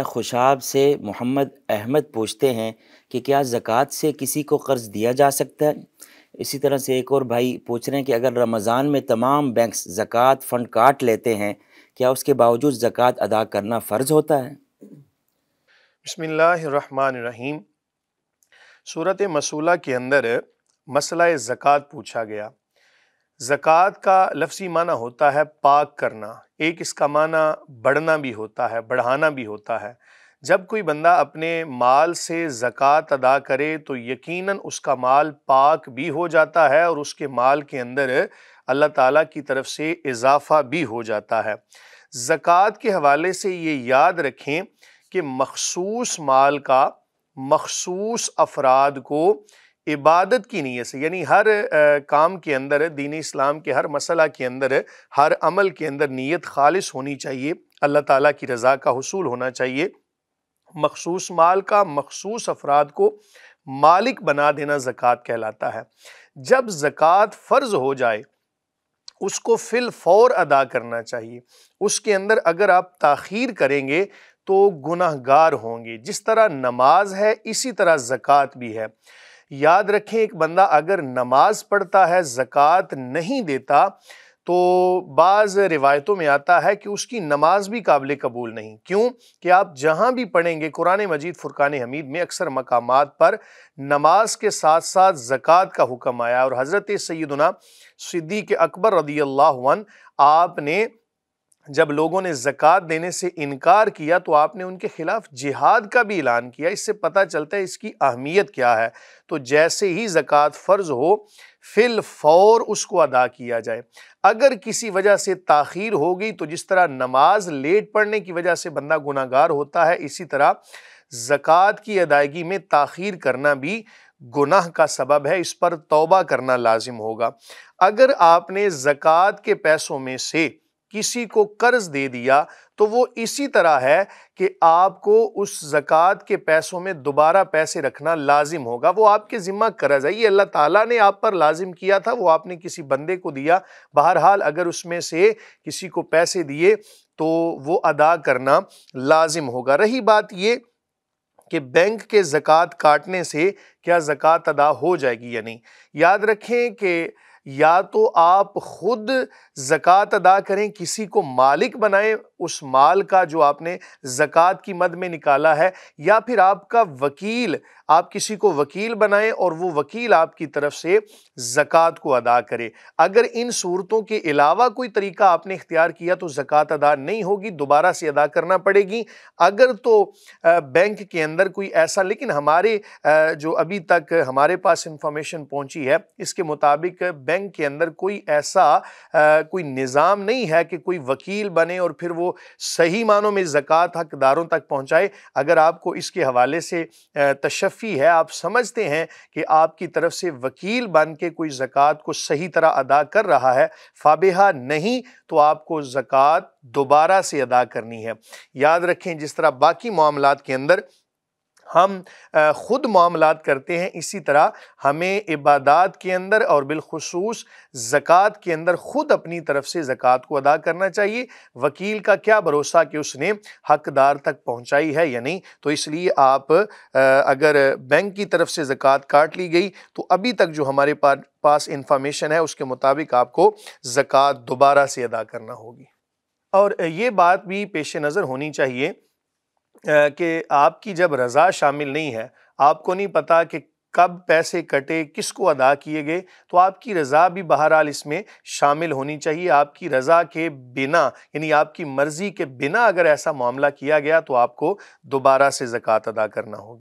खुशाब से मोहम्मद अहमद पूछते हैं कि क्या ज़क़़त से किसी को कर्ज़ दिया जा सकता है इसी तरह से एक और भाई पूछ रहे हैं कि अगर रमज़ान में तमाम बैंक ज़क़़त फ़ंड काट लेते हैं क्या उसके बावजूद ज़क़़त अदा करना फ़र्ज़ होता है बसमीम सूरत मसूला के अंदर मसला ज़क़़त पूछा गया ज़क़़त का लफ्सी माना होता है पाक करना एक इसका माना बढ़ना भी होता है बढ़ाना भी होता है जब कोई बंदा अपने माल से ज़क़़त अदा करे तो यकीनन उसका माल पाक भी हो जाता है और उसके माल के अंदर अल्लाह ताला की तरफ से इजाफ़ा भी हो जाता है ज़क़़त के हवाले से ये याद रखें कि मखसूस माल का मखसूस अफराद को इबादत की नीयत से यानी हर आ, काम के अंदर दीन इस्लाम के हर मसला के अंदर हर अमल के अंदर नीयत खालिश होनी चाहिए अल्लाह ताला की रज़ा का हसूल होना चाहिए मखसूस माल का मखसूस अफराद को मालिक बना देना ज़क़़त कहलाता है जब ज़क़़त फ़र्ज़ हो जाए उसको फिल फौर अदा करना चाहिए उसके अंदर अगर आप ताखीर करेंगे तो गुनाहगार होंगे जिस तरह नमाज है इसी तरह ज़क़़त भी है याद रखें एक बंदा अगर नमाज पढ़ता है ज़क़़त नहीं देता तो बाज़ रिवायतों में आता है कि उसकी नमाज भी काबिल कबूल नहीं क्यों कि आप जहाँ भी पढ़ेंगे कुरान मजीद फ़ुरक़ान हमीद में अक्सर मकाम पर नमाज के साथ साथ ज़क़़त का हुक्म आया और हज़रत सैदना सिद्दीक अकबर रदी अल्लाह आपने जब लोगों ने ज़क़ात देने से इनकार किया तो आपने उनके ख़िलाफ़ जिहाद का भी ऐलान किया इससे पता चलता है इसकी अहमियत क्या है तो जैसे ही ज़क़़त फ़र्ज़ हो फिल फौर उसको अदा किया जाए अगर किसी वजह से ताखीर हो गई तो जिस तरह नमाज लेट पढ़ने की वजह से बंदा गुनागार होता है इसी तरह ज़क़़त की अदायगी में ताखीर करना भी गुनाह का सबब है इस पर तोबा करना लाजिम होगा अगर आपने ज़क़़त के पैसों में से किसी को कर्ज दे दिया तो वो इसी तरह है कि आपको उस ज़क़़त के पैसों में दोबारा पैसे रखना लाजिम होगा वो आपके ज़िम्मा कर्ज़ है ये अल्लाह ताला ने आप पर लाजिम किया था वो आपने किसी बंदे को दिया बहरहाल अगर उसमें से किसी को पैसे दिए तो वो अदा करना लाजिम होगा रही बात ये कि बैंक के ज़क़़त काटने से क्या ज़क़़त अदा हो जाएगी या नहीं याद रखें कि या तो आप ख़ुद ज़क़़त अदा करें किसी को मालिक बनाएं उस माल का जो आपने ज़क़़त की मद में निकाला है या फिर आपका वकील आप किसी को वकील बनाएं और वो वकील आपकी तरफ से ज़क़़त को अदा करे अगर इन सूरतों के अलावा कोई तरीका आपने इख्तियार किया तो ज़क़़त अदा नहीं होगी दोबारा से अदा करना पड़ेगी अगर तो बैंक के अंदर कोई ऐसा लेकिन हमारे जो अभी तक हमारे पास इंफॉर्मेशन पहुँची है इसके मुताबिक बैंक के अंदर कोई ऐसा आ, कोई निज़ाम नहीं है कि कोई वकील बने और फिर वो सही मानों में ज़क़़त हकदारों तक पहुँचाए अगर आपको इसके हवाले से तशफ़ी है आप समझते हैं कि आपकी तरफ से वकील बन के कोई ज़क़़त को सही तरह अदा कर रहा है फाबहा नहीं तो आपको ज़क़़त दोबारा से अदा करनी है याद रखें जिस तरह बाकी मामला के अंदर हम ख़ुद मामला करते हैं इसी तरह हमें इबादत के अंदर और बिलखसूस ज़क़़त के अंदर ख़ुद अपनी तरफ से ज़क़़त को अदा करना चाहिए वकील का क्या भरोसा कि उसने हकदार तक पहुँचाई है या नहीं तो इसलिए आप अगर बैंक की तरफ से ज़क़़त काट ली गई तो अभी तक जो हमारे पास इंफॉर्मेशन है उसके मुताबिक आपको ज़क़़त दोबारा से अदा करना होगी और ये बात भी पेश नज़र होनी चाहिए कि आपकी जब रज़ा शामिल नहीं है आपको नहीं पता कि कब पैसे कटे किसको अदा किए गए तो आपकी रज़ा भी बहरहाल इसमें शामिल होनी चाहिए आपकी रज़ा के बिना यानी आपकी मर्ज़ी के बिना अगर ऐसा मामला किया गया तो आपको दोबारा से ज़क़़त अदा करना होगी